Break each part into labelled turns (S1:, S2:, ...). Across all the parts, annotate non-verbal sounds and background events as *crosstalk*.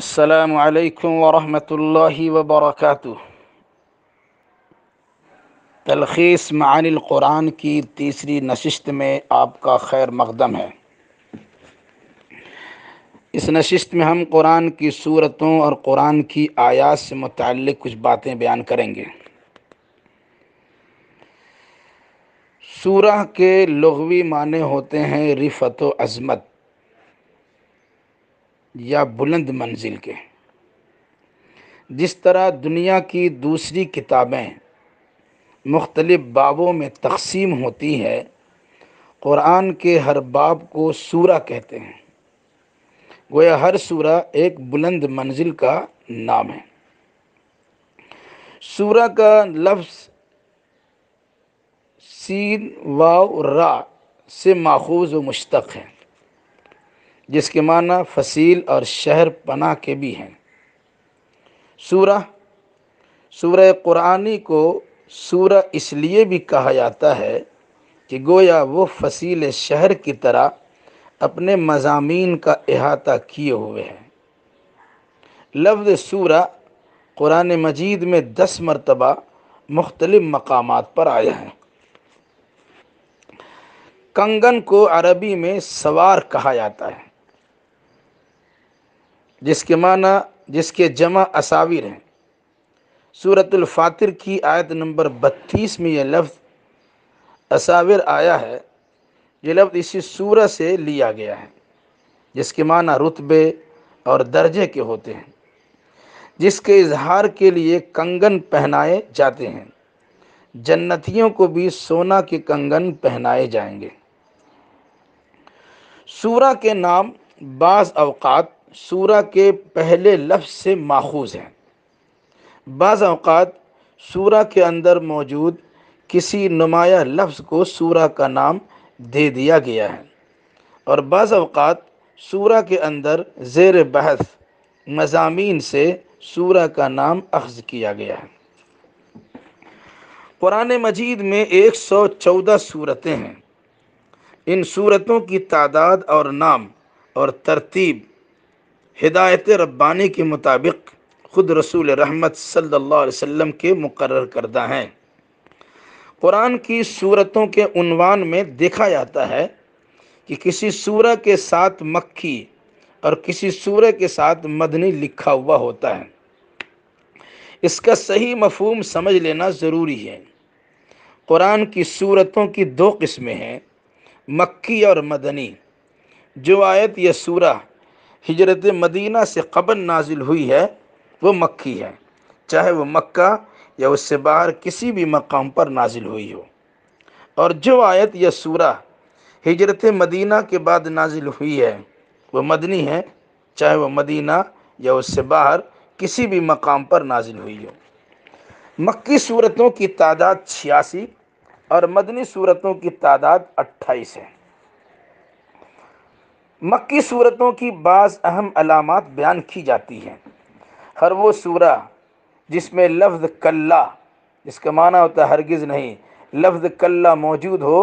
S1: السلام عليكم ورحمة الله وبركاته तलखीस मान क़ुरान की तीसरी नशिस्त में आपका खैर मकदम है इस नशिस्त में हम कुरान की सूरतों और कुरान की आयात से मुतल कुछ बातें बयान करेंगे सूरह के लगवी माने होते हैं रिफत अज़मत या बुलंद मंजिल के जिस तरह दुनिया की दूसरी किताबें मुख्तलिफ़ बाबों में तकसीम होती है क़ुरान के हर बाब को सूरा कहते हैं गोया हर सूरा एक बुलंद मंजिल का नाम है सूरा का लफ्ज़ सीन वाव रा से माखूज व मुश्तक है जिसके माना फसील और शहर पना के भी हैं सूरह सूरह कुरानी को सूरह इसलिए भी कहा जाता है कि गोया वो फसील शहर की तरह अपने मजामी का अहाता किए हुए हैं लफ्ज़ सूरह कुरान मजीद में दस मरतबा मुख्तलिफ़ मकाम पर आया है कंगन को अरबी में सवार कहा जाता है जिसके माना जिसके जमा असाविर हैं सूरतुल्फ़ातिर की आयत नंबर बत्तीस में यह लफ्ज़ असाविर आया है ये लफ्ज़ इसी सूरह से लिया गया है जिसके माना रुतबे और दर्जे के होते हैं जिसके इजहार के लिए कंगन पहनाए जाते हैं जन्नतियों को भी सोना के कंगन पहनाए जाएंगे सूरा के नाम बाज़ अवकात सूरा के पहले लफ्ज़ से माखूज हैं बाज़ अवकात सूरा के अंदर मौजूद किसी नुमाया लफ्ज़ को सूरा का नाम दे दिया गया है और बाज़ अवकात सूरा के अंदर ज़ेर बहस मजामी से सूरा का नाम अख्ज़ किया गया है कुरान मजीद में एक सौ चौदह सूरतें हैं इन सूरतों की तादाद और नाम और तरतीब हिदायत रब्बानी के मुताबिक ख़ुद रसूल रहमत सल्लल्लाहु अलैहि वसल्लम के मुकर करदा हैं कुरान की सूरतों के उनवान में देखा जाता है कि किसी सूरह के साथ मक्की और किसी सूरह के साथ मदनी लिखा हुआ होता है इसका सही मफहम समझ लेना ज़रूरी है कुरान की सूरतों की दो किस्में हैं मक्की और मदनी जो आयत या सूरह हिजरत मदीना से कबल नाजिल हुई है वो मक्की है चाहे वो मक्का या उससे बाहर किसी भी मकाम पर नाजिल हुई हो और जो आयत या सूरा हिजरत मदीना के बाद नाजिल हुई है वो मदनी है चाहे वह मदीना या उससे बाहर किसी भी मकाम पर नाजिल हुई हो मक्की सूरतों की तादाद छियासी और मदनी सूरतों की तादाद अट्ठाईस है मक्की सूरतों की बाज़ अहम अलामत बयान की जाती हैं हर वो सूरा जिसमें लफ्ज़ कल्ला जिसका माना होता है हरगिज़ नहीं लफ्ज़ कल्ला मौजूद हो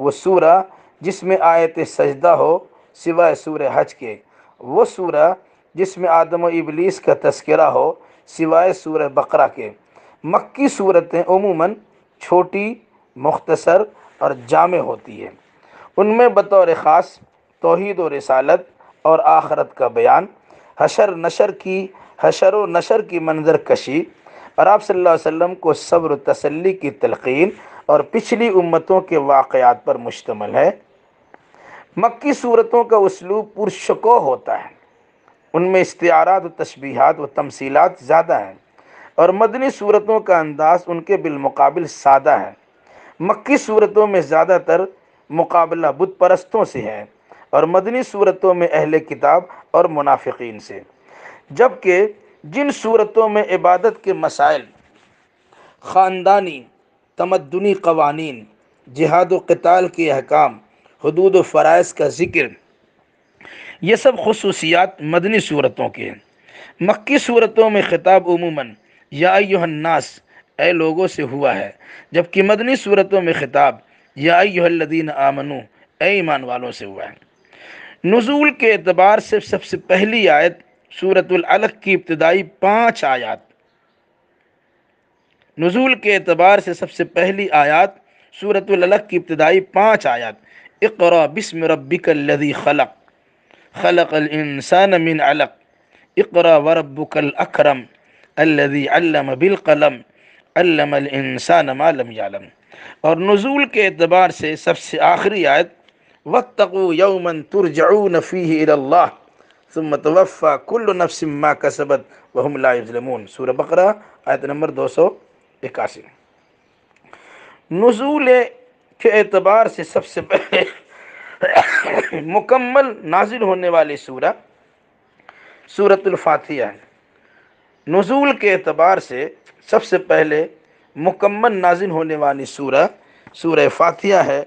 S1: वो सूरा जिसमें आयत सजदा हो सिवाय सूर हज के वो सूरा जिसमें आदम इबलीस का तस्करा हो सिवाय सूर बकरा के मक्की सूरतें उमूमा छोटी मुख्तसर और जाम होती है उनमें बतौर ख़ास तोहद व रसालत और आखरत का बयान हशर नशर की हशर व नशर की मंजर कशी और आप वसम को सब्र तसली की तलकिन और पिछली उम्मतों के वाक़ात पर मुश्तमल है मक्की सूरतों का उसलूब पुरशको होता है उनमें इस्तारात व तशबीहात व तमसीलात ज़्यादा हैं और मदनी सूरतों का अंदाज उनके बिलमकबिल सादा है मक्की सूरतों में ज़्यादातर मुकाबला बुत परस्तों से है और मदनी सूरतों में अहल किताब और मुनाफिकीन से जबकि जिन सूरतों में इबादत के मसाइल ख़ानदानी तमदनी कवानीन जिहाद कताल के अहकाम हदूद फ़रज़ का ज़िक्र ये सब खसूसियात मदनी सूरतों के मक्की सूरतों में ख़िताब उमूमन यानास ए लोगों से हुआ है जबकि मदनी सूरतों में ख़िताब यादीन आमनू ए ईमान वालों से हुआ है नज़ूल के अतबार से सबसे पहली आयत सूरतलग की इब्तदाई पाँच आयात नज़ूल के अतबार से सबसे पहली आयात सूरतलग की इब्तदाई पाँच आयात इकर बिस्म रबिकलदी खलक खलक इंसान मिन अलक इकर व रबुकल अक्रम अल्लम बिलकलम अल्लम मालम यालम और नज़ूल के अतबार से सबसे आखिरी आयत वत्तु यौमन तुरजाऊ नफ़ी सुम तवफ़ा कुल्ल सूर बकर आयत नंबर दो सौ इक्यासी नजूल *coughs* के एतबार से सबसे पहले मुकम्मल नाजिल होने वाली सूरा सूरतुल्फातिया है नजूल के एतबार से सबसे पहले मुकम्मल नाजिल होने वाली सूरह सूर फातिया है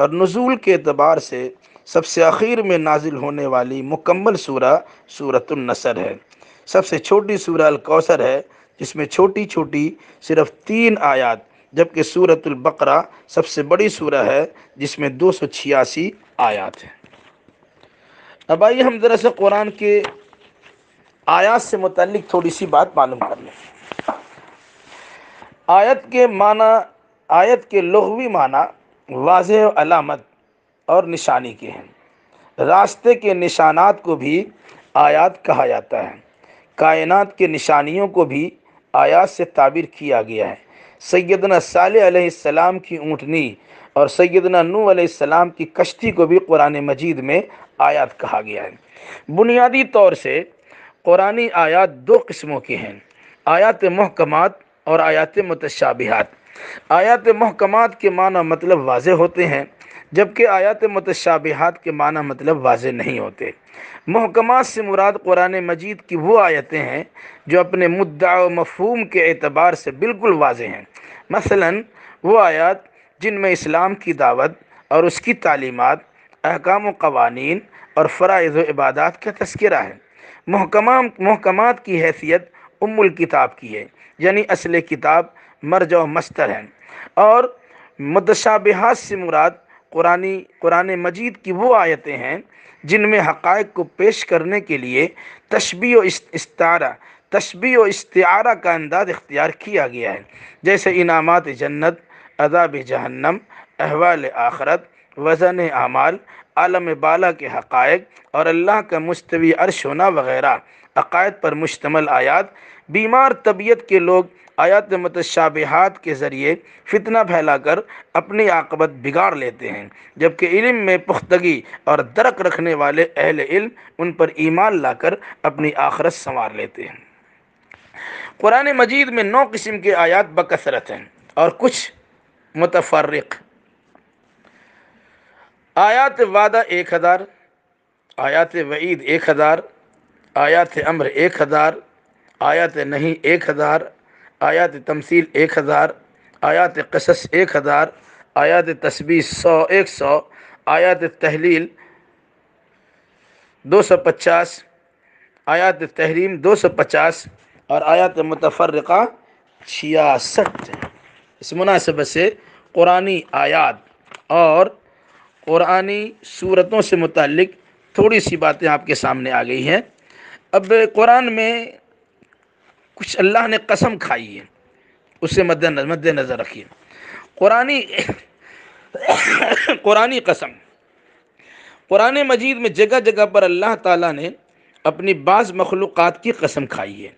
S1: और नज़ूल के अतबार से सबसे आखिर में नाजिल होने वाली मुकम्मल सूरा सूरतुलनसर है सबसे छोटी सूरा अलकौसर है जिसमें छोटी छोटी सिर्फ तीन आयात जबकि सूरतुल्बकरा सबसे बड़ी सूरा है जिसमें दो सौ छियासी आयात हैं अब आइए हम ज़रा से कुरान के आयात से मुतलिक थोड़ी सी बात मालूम कर लें आयत के माना आयत के लघवी माना वाज अलामत और निशानी के हैं रास्ते के निशानात को भी आयात कहा जाता है कायनात के निशानियों को भी आयात से ताबीर किया गया है सैदना सलाम की ऊँटनी और सैदना नू सलाम की कश्ती को भी कुरान मजीद में आयात कहा गया है बुनियादी तौर से कुरानी आयात दो किस्मों के हैं आयात महकमात और आयात मतशाबिहात आयात महकमात के माना मतलब वाज होते हैं जबकि आयात मतशाबिहात के माना मतलब वाज नहीं होते महकमात से मुराद कुरान मजीद की वो आयतें हैं जो अपने मुद्दा और मफहूम के अतबार से बिल्कुल वाज हैं मसला वो आयात जिनमें इस्लाम की दावत और उसकी तालीमत अहकाम कवानी और फ़रज़ इबादत का तस्करा है महकमा महकमात की हैसियत अमुल किताब की है यानी असल किताब मर्ज और मस्तर हैं और मुतशाबहत से मुराद कुरानी कुरान मजीद की वो आयतें हैं जिनमें हकायक को पेश करने के लिए तशबी व इस्तारा तशबी व इस्तारा का अंदाज इख्तियार किया गया है जैसे इनामत जन्नत अदाब जहन्नम अहवाल आखरत वज़न आमाल आलम बाला के हक़ और अल्लाह का मुस्तवी अर्श होना वगैरह अकायद पर मुश्तमल आयात बीमार तबीयत के लोग आयात मतशाबहत के ज़रिए फितना फैलाकर अपनी आकबत बिगाड़ लेते हैं जबकि इल्म में पुख्तगी और दरक रखने वाले अहल इल्म उन पर ईमान लाकर अपनी आखरत संवार लेते हैं कुरान मजीद में नौ किस्म के आयात बकसरत हैं और कुछ मुतफर आयात वादा एक हज़ार आयात वईद एक हज़ार आयात अम्र एक हज़ार आयात नहीं एक हज़ार आयात तमसील एक हज़ार आयात कसस एक हज़ार आयात तस्बी सौ एक सौ आयात तहलील दो सौ पचास आयात तहरीम दो सौ पचास और आयात मुतफ़रक़ा छियासठ इस मुनासब से कुरानी आयात और कुरानी सूरतों से मुतलिक थोड़ी सी बातें आपके सामने आ गई हैं अब कुरान में कुछ अल्लाह ने कसम खाई है उसे मद्द मद्दनज़र रखिए कुरानी *coughs* कुरानी कसम कुरान मजीद में जगह जगह पर अल्लाह ताला ने अपनी बाज़ मखलूक़ की कसम खाई है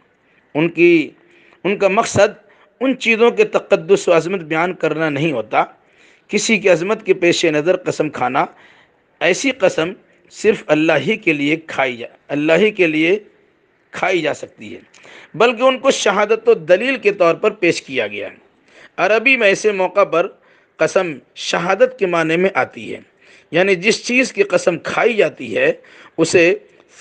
S1: उनकी उनका मकसद उन चीज़ों के तकदस अजमत बयान करना नहीं होता किसी की अजमत के पेश नज़र कसम खाना ऐसी कसम सिर्फ अल्लाह ही के लिए खाई जा अल्लाह ही के लिए खाई जा सकती है बल्कि उनको शहादत व दलील के तौर पर पेश किया गया है अरबी में ऐसे मौका पर कसम शहादत के माने में आती है यानी जिस चीज़ की कसम खाई जाती है उसे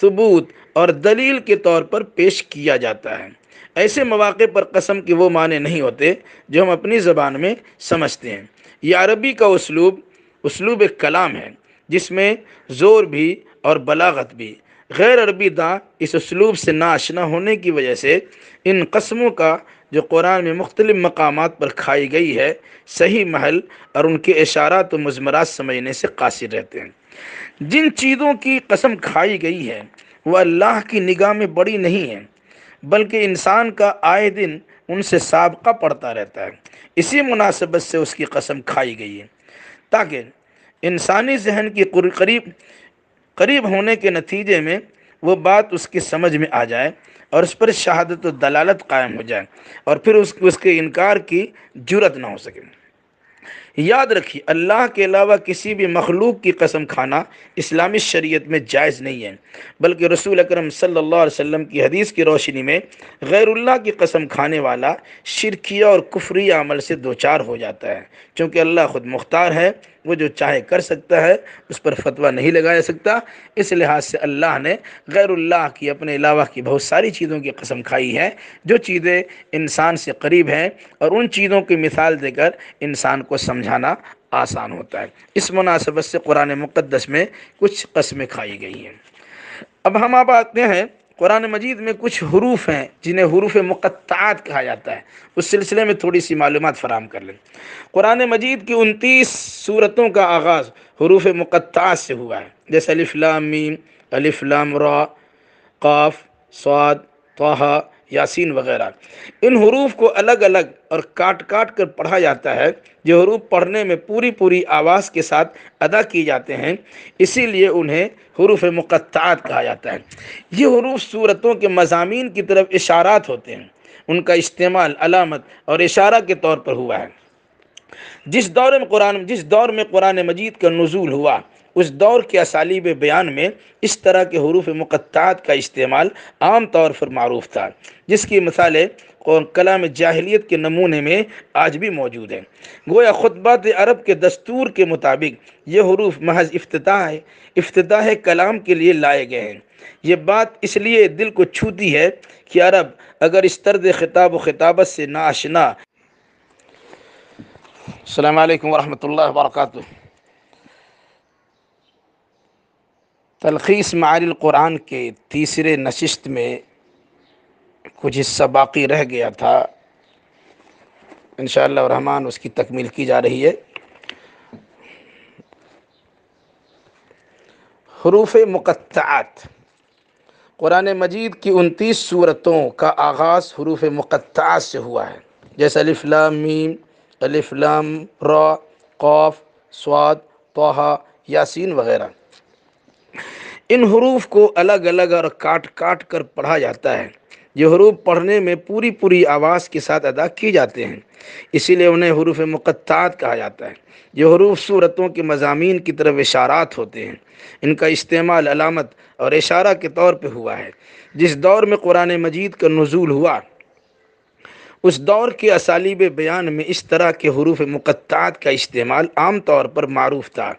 S1: सबूत और दलील के तौर पर पेश किया जाता है ऐसे मौाक़े पर कसम के वो माने नहीं होते जो हम अपनी ज़बान में समझते हैं यह अरबी का उसलूब उसलूब कलाम है जिसमें ज़ोर भी और बलागत भी गैर अरबी दाँ इस उसलूब से नाशना होने की वजह से इन कस्मों का जो कुरान में मुख्तलिफ मकाम पर खाई गई है सही महल और उनके इशारा तो मजमरात समझने से कासिर रहते हैं जिन चीज़ों की कसम खाई गई है वह अल्लाह की निगाह में बड़ी नहीं है बल्कि इंसान का आए दिन उनसे सबका पड़ता रहता है इसी मुनासिबत से उसकी कसम खाई गई है ताकि इंसानी जहन के करीब करीब होने के नतीजे में वो बात उसकी समझ में आ जाए और उस पर शहादत दलालत कायम हो जाए और फिर उस उसके इनकार की जरूरत ना हो सके याद रखिए अल्लाह के अलावा किसी भी मखलूक की कसम खाना इस्लामी शरीयत में जायज़ नहीं है बल्कि रसूल अकरम सल्लल्लाहु अलैहि वसल्लम की हदीस की रोशनी में गैरुल्लाह की कसम खाने वाला शिरकिया और कुफरी अमल से दो चार हो जाता है क्योंकि अल्लाह ख़ुद मुख्तार है वो जो चाहे कर सकता है उस पर फतवा नहीं लगाया सकता इस लिहाज से अल्लाह ने गैरुल्लाह की अपने अलावा की बहुत सारी चीज़ों की कसम खाई है जो चीज़ें इंसान से करीब हैं और उन चीज़ों की मिसाल देकर इंसान को समझाना आसान होता है इस मुनासबत से कुरान मुक़दस में कुछ कस्में खाई गई हैं अब हम आप आते हैं कुरान मजीद में कुछ हरूफ हैं जिन्हें हरूफ मुक़त्त कहा जाता है उस सिलसिले में थोड़ी सी मालूम फ़राम कर लें कुरान मजीद की उनतीस सूरतों का आगाज़ हरूफ मुक़त्त से हुआ है जैसे अलिफ़लामीम अलिफ़लाम रा काफ़ स्वाद तोहा यासीन वगैरह इन हरूफ को अलग अलग और काट काट कर पढ़ा जाता है जो हरूफ पढ़ने में पूरी पूरी आवाज़ के साथ अदा किए जाते हैं इसीलिए उन्हें हरूफ मुक़ात कहा जाता है ये हरूफ सूरतों के मजामी की तरफ इशारात होते हैं उनका इस्तेमाल अलामत और इशारा के तौर पर हुआ है जिस दौर में कुरान जिस दौर में कुरान मजीद का नजूल हुआ उस दौर के असालीब बयान में इस तरह के हरूफ मुक़ात का इस्तेमाल आम तौर पर मरूफ था जिसकी मिसालें कलाम जाहलीत के नमूने में आज भी मौजूद हैं गोया ख़ुतबात अरब के दस्तूर के मुताबिक ये हरूफ महज अफ्ताह है अफ्ताह कलाम के लिए लाए गए हैं ये बात इसलिए दिल को छूती है कि अरब अगर इस तर्द खिताब खिताबत से नाशना अल्लाम वरहमल वर्का तलखीस कुरान के तीसरे नशस्त में कुछ हिस्सा बाकी रह गया था इन रहमान उसकी तकमील की जा रही है हरूफ मुक़ात क़ुरान मजीद की उनतीस सूरतों का आगाज़ हरूफ मुक़ात से हुआ है जैसे अलिफ़लाम मीम अलिफ़लाम रौफ़ स्वाद तोहा यासीन वगैरह इन हरूफ को अलग अलग और काट काट कर पढ़ा जाता है ये हरूफ पढ़ने में पूरी पूरी आवाज़ के साथ अदा किए जाते हैं इसीलिए उन्हें हरूफ मुक़त्तात कहा जाता है ये हरूफ सूरतों के मजामी की तरफ इशारात होते हैं इनका इस्तेमाल अलामत और इशारा के तौर पर हुआ है जिस दौर में कुरान मजीद का नज़ुल हुआ उस दौर के असालीब बयान में इस तरह के हरूफ मुक़त्त का इस्तेमाल आम तौर पर मरूफ था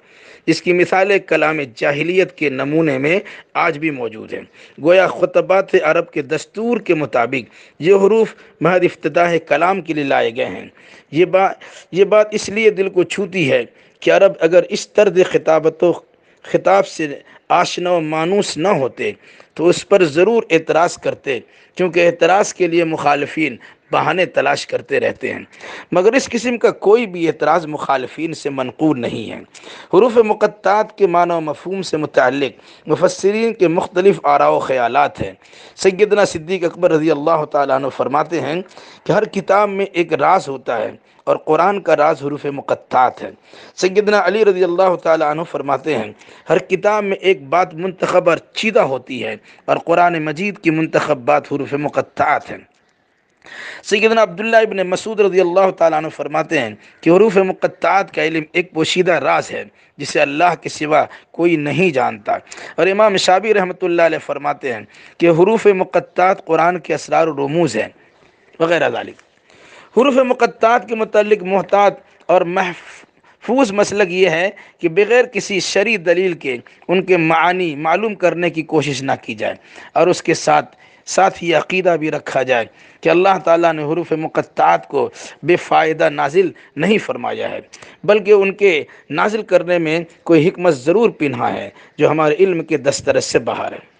S1: इसकी मिसाल कलाम जाहलीत के नमूने में आज भी मौजूद हैं गोया ख़तबात अरब के दस्तूर के मुताबिक ये हरूफ महद अफ्ताह कलाम के लिए लाए गए हैं ये बात ये बात इसलिए दिल को छूती है कि अरब अगर इस तर्द खिताबत खिताब से आशना मानूस न होते तो उस पर ज़रूर एतराज़ करते क्योंकि एतराज़ के लिए मुखालफन बहाने तलाश करते रहते हैं मगर इस किस्म का कोई भी एतराज़ मुखालफी से मनकूर नहीं है हरूफ मुक़त्त के मानो मफहम से मुतल मुफसरीन के मुख्तलिफ आरा ख्याल हैं सैदना सिद्दीक अकबर रजी अल्लाह तु फरमाते हैं कि हर किताब में एक राज होता है और कुरान का राज हरूफ मुक़त्त है सैदना अली रजी अल्लाह तु फरमाते हैं हर किताब में एक बात मंतखब और चीदा होती है और कुरान मजीद की मंतखब बात हरूफ मुक़त्त है सैदन अब्दुल्ला इबन मसूद रजी अल्लाह तु फरमाते हैं कि हरूफ मुक़त्त का इलम एक पोशीदा राज है जिसे अल्लाह के सिवा कोई नहीं जानता और इमाम शाबी रहमत फरमाते हैं कि हरूफ मुक़त्त कुरान के असरार रमूज़ हैं वगैरह गालिब हरूफ मुक़त्त के मतलब महतात और महफूज मसलक ये है कि बग़ैर किसी शरी दलील के उनके मानी मालूम करने की कोशिश ना की जाए और उसके साथ साथ ही अकीदा भी रखा जाए कि अल्लाह ताला ने हरूफ मुक़त्तात को बेफ़ायदा नाजिल नहीं फरमाया है बल्कि उनके नाजिल करने में कोई हिकमत ज़रूर पिन्हा है जो हमारे इल्म के दस्तरस से बाहर है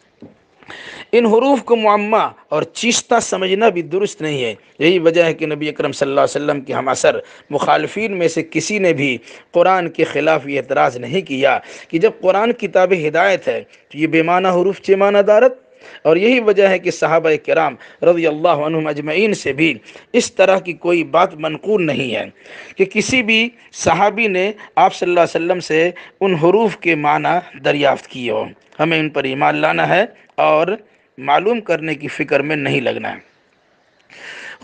S1: इन हरूफ को मामा और चीशता समझना भी दुरुस्त नहीं है यही वजह है कि नबी अकरम सल्लल्लाहु अलैहि वसल्लम के हम असर मुखालफी में से किसी ने भी कुरान के ख़िलाफ़ ये एतराज़ नहीं किया कि जब कुरान किताब हिदायत है तो ये बेमाना हरूफ चेमाना दारत और यही वजह है कि साहब कराम रजी अल्लाह अजमैन से भी इस तरह की कोई बात मनकूल नहीं है कि किसी भी सहाबी ने आप सल्लल्लाहु अलैहि वसल्लम से उन हरूफ के माना दरियाफ़त किए हो हमें उन पर ईमान लाना है और मालूम करने की फ़िक्र में नहीं लगना है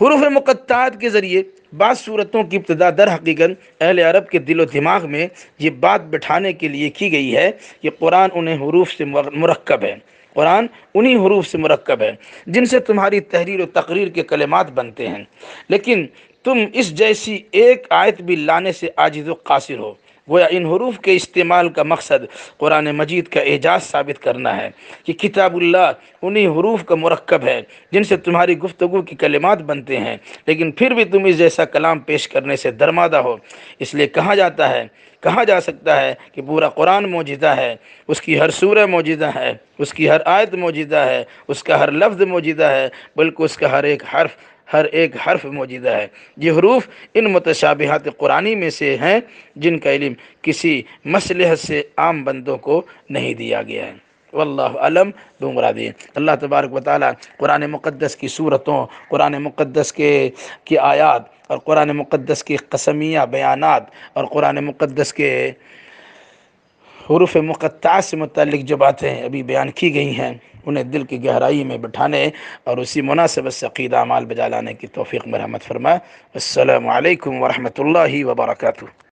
S1: हरूफ मुक़त्तात के ज़रिए बाद सूरतों की इब्तदा दर हकीकत अहल अरब के दिलो दिमाग में ये बात बैठाने के लिए की गई है कि कुरान उन्हें हरूफ से मरकब है कुरान उन्हीं हरूफ से मरकब है जिनसे तुम्हारी तहरीर और तकरीर के कलमात बनते हैं लेकिन तुम इस जैसी एक आयत भी लाने से आजिज़ कासिर हो गोया इन हरूफ के इस्तेमाल का मकसद कुरान मजीद का एजाज साबित करना है कि किताबुल्ला उन्हीं हरूफ का मरकब है जिनसे तुम्हारी गुफ्तु की कलिमात बनते हैं लेकिन फिर भी तुम इस जैसा कलाम पेश करने से दरमादा हो इसलिए कहा जाता है कहा जा सकता है कि पूरा कुरान मौजदा है उसकी हर सूरह मौजदा है उसकी हर आयत मौजदा है उसका हर लफ्ज़ मौजदा है बल्कि उसका हर एक हर्फ हर एक हर्फ मौजूदा है ये हरूफ इन मतशाबिहात कुरानी में से हैं जिनका इलम किसी मसलह से आम बंदों को नहीं दिया गया है वल्लम बुमरा दी अल्लाह तबारक वाली कुरान मुक़दस की सूरतों कुरान मुक़दस के की आयात और कुरान मुक़दस की कसमिया बयानात और कुरान मुक़दस के हरूफ मुक़ा से मुतल जो बातें अभी बयान की गई हैं उन्हें दिल की गहराई में बिठाने और उसी मुनासिबत सकीदा माल बजा लाने की तोफ़ी मरहमत फरमाए अल्लाम वरहमल वर्का